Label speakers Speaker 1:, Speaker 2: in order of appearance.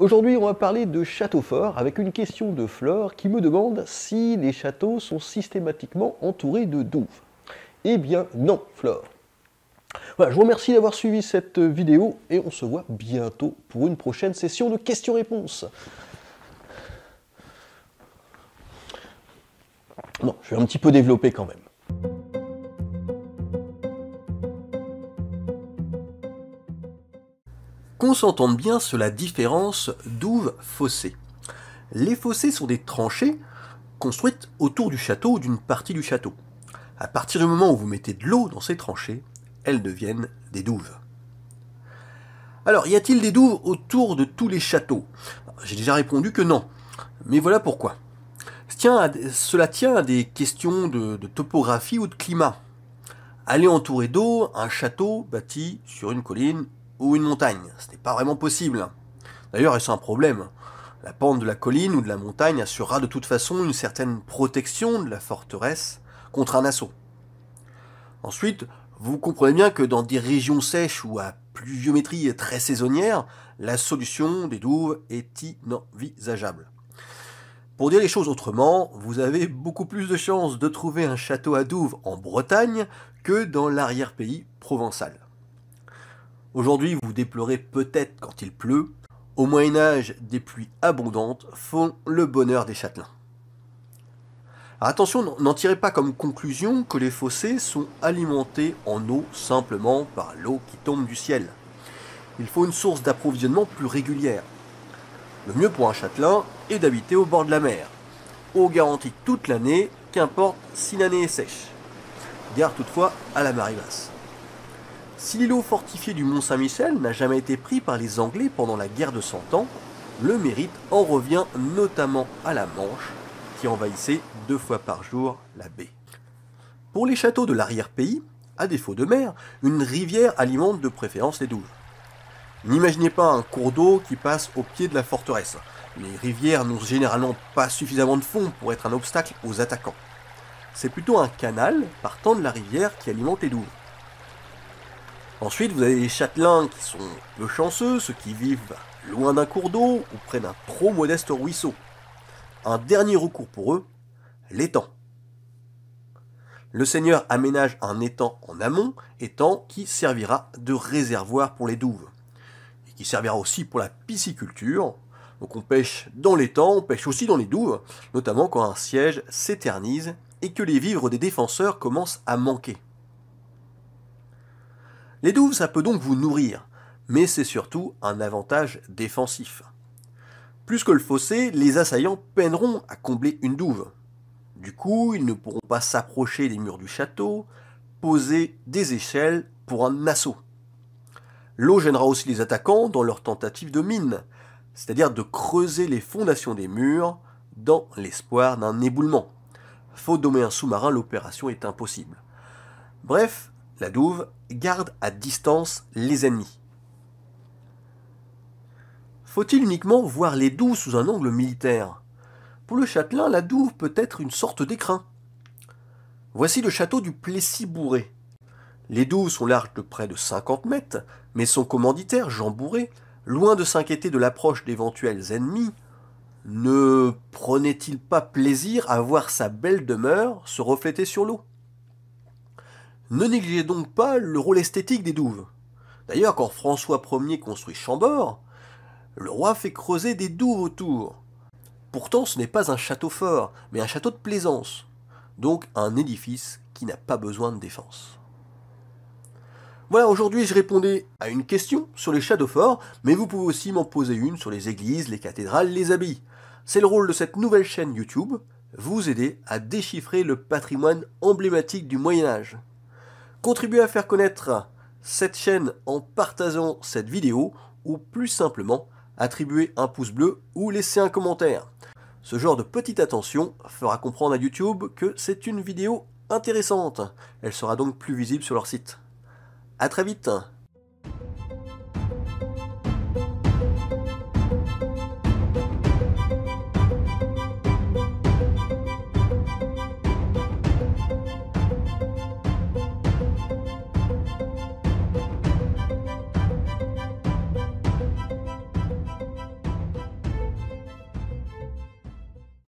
Speaker 1: Aujourd'hui, on va parler de châteaux forts avec une question de Flore qui me demande si les châteaux sont systématiquement entourés de douves. Eh bien non, Flore. Voilà, je vous remercie d'avoir suivi cette vidéo et on se voit bientôt pour une prochaine session de questions-réponses. Non, je vais un petit peu développer quand même. s'entendent bien sur la différence douves fossé Les fossés sont des tranchées construites autour du château ou d'une partie du château. À partir du moment où vous mettez de l'eau dans ces tranchées, elles deviennent des douves. Alors, y a-t-il des douves autour de tous les châteaux J'ai déjà répondu que non. Mais voilà pourquoi. cela tient à des questions de, topographie ou de climat. Aller entourer d'eau un château bâti sur une colline ou une montagne. Ce n'est pas vraiment possible. D'ailleurs, est un problème La pente de la colline ou de la montagne assurera de toute façon une certaine protection de la forteresse contre un assaut. Ensuite, vous comprenez bien que dans des régions sèches ou à pluviométrie très saisonnière, la solution des douves est inenvisageable. Pour dire les choses autrement, vous avez beaucoup plus de chances de trouver un château à douves en Bretagne que dans l'arrière-pays provençal. Aujourd'hui, vous déplorez peut-être quand il pleut. Au Moyen Âge, des pluies abondantes font le bonheur des châtelains. attention, n'en tirez pas comme conclusion que les fossés sont alimentés en eau simplement par l'eau qui tombe du ciel. Il faut une source d'approvisionnement plus régulière. Le mieux pour un châtelain est d'habiter au bord de la mer. Eau garantie toute l'année, qu'importe si l'année est sèche. Garde toutefois à la marée basse. Si l'îlot fortifié du Mont Saint-Michel n'a jamais été pris par les Anglais pendant la guerre de Cent Ans, le mérite en revient notamment à la Manche, qui envahissait deux fois par jour la baie. Pour les châteaux de l'arrière-pays, à défaut de mer, une rivière alimente de préférence les douves. N'imaginez pas un cours d'eau qui passe au pied de la forteresse. Les rivières n'ont généralement pas suffisamment de fond pour être un obstacle aux attaquants. C'est plutôt un canal partant de la rivière qui alimente les douves. Ensuite, vous avez les châtelains qui sont peu chanceux, ceux qui vivent loin d'un cours d'eau ou près d'un trop modeste ruisseau. Un dernier recours pour eux, l'étang. Le seigneur aménage un étang en amont, étang qui servira de réservoir pour les douves, et qui servira aussi pour la pisciculture. Donc on pêche dans l'étang, on pêche aussi dans les douves, notamment quand un siège s'éternise et que les vivres des défenseurs commencent à manquer. Les douves, ça peut donc vous nourrir, mais c'est surtout un avantage défensif. Plus que le fossé, les assaillants peineront à combler une douve. Du coup, ils ne pourront pas s'approcher des murs du château, poser des échelles pour un assaut. L'eau gênera aussi les attaquants dans leur tentative de mine, c'est-à-dire de creuser les fondations des murs dans l'espoir d'un éboulement. Faute dommer un sous-marin, l'opération est impossible. Bref, la douve garde à distance les ennemis. Faut-il uniquement voir les douves sous un angle militaire Pour le châtelain, la douve peut être une sorte d'écrin. Voici le château du Plessis-Bourré. Les douves sont larges de près de 50 mètres, mais son commanditaire, Jean Bourré, loin de s'inquiéter de l'approche d'éventuels ennemis, ne prenait-il pas plaisir à voir sa belle demeure se refléter sur l'eau ne négligez donc pas le rôle esthétique des douves. D'ailleurs, quand François Ier construit Chambord, le roi fait creuser des douves autour. Pourtant, ce n'est pas un château fort, mais un château de plaisance, donc un édifice qui n'a pas besoin de défense. Voilà, aujourd'hui je répondais à une question sur les châteaux forts, mais vous pouvez aussi m'en poser une sur les églises, les cathédrales, les habits. C'est le rôle de cette nouvelle chaîne YouTube, vous aider à déchiffrer le patrimoine emblématique du Moyen Âge. Contribuer à faire connaître cette chaîne en partageant cette vidéo ou plus simplement attribuer un pouce bleu ou laisser un commentaire. Ce genre de petite attention fera comprendre à YouTube que c'est une vidéo intéressante. Elle sera donc plus visible sur leur site. A très vite